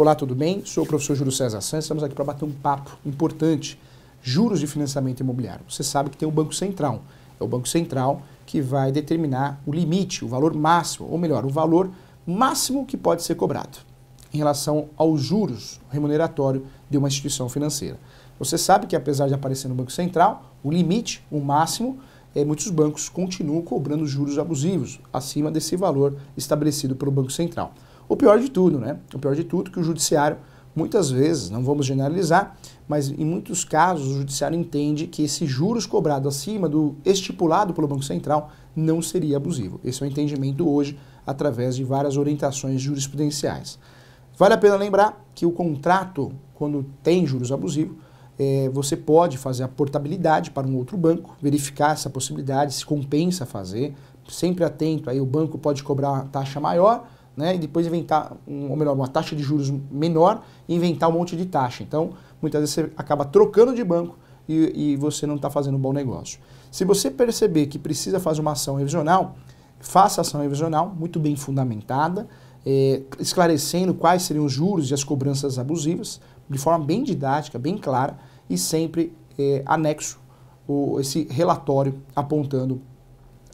Olá, tudo bem? Sou o professor Júlio César Santos. Estamos aqui para bater um papo importante: juros de financiamento imobiliário. Você sabe que tem o Banco Central. É o Banco Central que vai determinar o limite, o valor máximo, ou melhor, o valor máximo que pode ser cobrado em relação aos juros remuneratório de uma instituição financeira. Você sabe que apesar de aparecer no Banco Central, o limite, o máximo, é, muitos bancos continuam cobrando juros abusivos acima desse valor estabelecido pelo Banco Central. O pior de tudo, né? O pior de tudo é que o judiciário, muitas vezes, não vamos generalizar, mas em muitos casos o judiciário entende que esses juros cobrados acima do estipulado pelo Banco Central não seria abusivo. Esse é o entendimento hoje através de várias orientações jurisprudenciais. Vale a pena lembrar que o contrato, quando tem juros abusivos, é, você pode fazer a portabilidade para um outro banco, verificar essa possibilidade, se compensa fazer, sempre atento, aí o banco pode cobrar uma taxa maior, né, e depois inventar, um, ou melhor, uma taxa de juros menor e inventar um monte de taxa. Então, muitas vezes você acaba trocando de banco e, e você não está fazendo um bom negócio. Se você perceber que precisa fazer uma ação revisional, faça ação revisional muito bem fundamentada, é, esclarecendo quais seriam os juros e as cobranças abusivas, de forma bem didática, bem clara e sempre é, anexo o, esse relatório apontando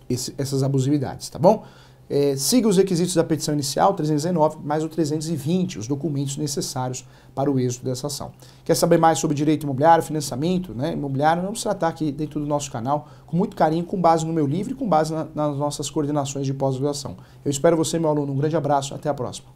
esse, essas abusividades, tá bom? é, siga os requisitos da petição inicial 319 mais o 320, os documentos necessários para o êxito dessa ação. Quer saber mais sobre direito imobiliário, financiamento né, imobiliário? Vamos tratar aqui dentro do nosso canal com muito carinho, com base no meu livro e com base na, nas nossas coordenações de pós-graduação. Eu espero você, meu aluno. Um grande abraço. Até a próxima.